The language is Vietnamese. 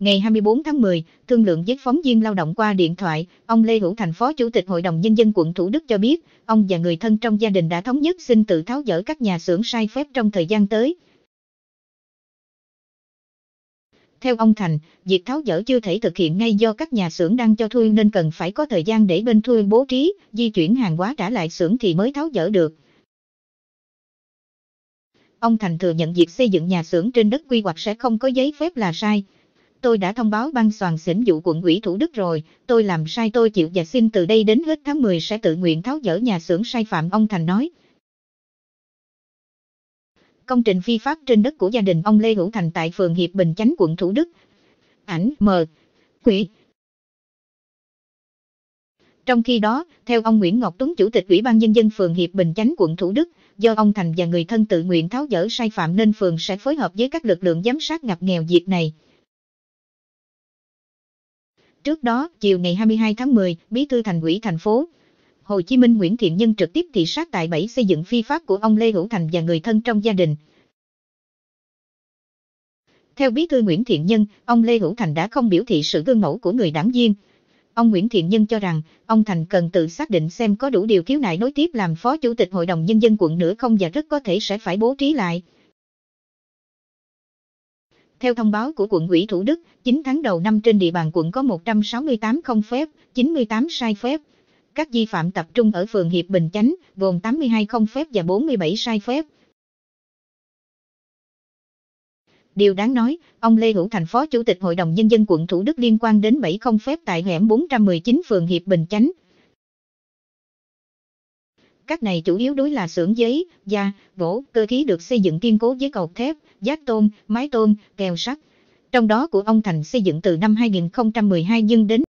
ngày 24 tháng 10, thương lượng với phóng viên lao động qua điện thoại, ông Lê Hữu Thành Phó Chủ tịch Hội đồng Nhân dân quận Thủ Đức cho biết, ông và người thân trong gia đình đã thống nhất xin tự tháo dỡ các nhà xưởng sai phép trong thời gian tới. Theo ông Thành, việc tháo dỡ chưa thể thực hiện ngay do các nhà xưởng đang cho thuê nên cần phải có thời gian để bên thuê bố trí, di chuyển hàng hóa trả lại xưởng thì mới tháo dỡ được. Ông Thành thừa nhận việc xây dựng nhà xưởng trên đất quy hoạch sẽ không có giấy phép là sai, tôi đã thông báo ban soàn xỉn dụ quận ủy Thủ Đức rồi, tôi làm sai tôi chịu và xin từ đây đến hết tháng 10 sẽ tự nguyện tháo dỡ nhà xưởng sai phạm ông Thành nói. Công trình phi pháp trên đất của gia đình ông Lê Hữu Thành tại phường Hiệp Bình Chánh quận Thủ Đức. Ảnh M. Quỷ. Trong khi đó, theo ông Nguyễn Ngọc Tuấn Chủ tịch Ủy ban Nhân dân phường Hiệp Bình Chánh quận Thủ Đức, do ông Thành và người thân tự nguyện tháo dỡ sai phạm nên phường sẽ phối hợp với các lực lượng giám sát ngập nghèo diệt này. Trước đó, chiều ngày 22 tháng 10, Bí thư Thành ủy thành phố Hồ Chí Minh Nguyễn Thiện Nhân trực tiếp thị sát tại bảy xây dựng phi pháp của ông Lê Hữu Thành và người thân trong gia đình. Theo Bí thư Nguyễn Thiện Nhân, ông Lê Hữu Thành đã không biểu thị sự gương mẫu của người đảng viên. Ông Nguyễn Thiện Nhân cho rằng, ông Thành cần tự xác định xem có đủ điều khiếu nại nối tiếp làm Phó Chủ tịch Hội đồng Nhân dân quận nữa không và rất có thể sẽ phải bố trí lại. Theo thông báo của quận ủy Thủ Đức, 9 tháng đầu năm trên địa bàn quận có 168 không phép, 98 sai phép. Các vi phạm tập trung ở phường Hiệp Bình Chánh, gồm 82 không phép và 47 sai phép. Điều đáng nói, ông Lê Hữu Thành Phó Chủ tịch Hội đồng Nhân dân quận Thủ Đức liên quan đến 7 không phép tại hẻm 419 phường Hiệp Bình Chánh, các này chủ yếu đối là xưởng giấy, da, gỗ, cơ khí được xây dựng kiên cố với cột thép, giác tôn, mái tôn, kèo sắt. Trong đó của ông Thành xây dựng từ năm 2012 nhưng đến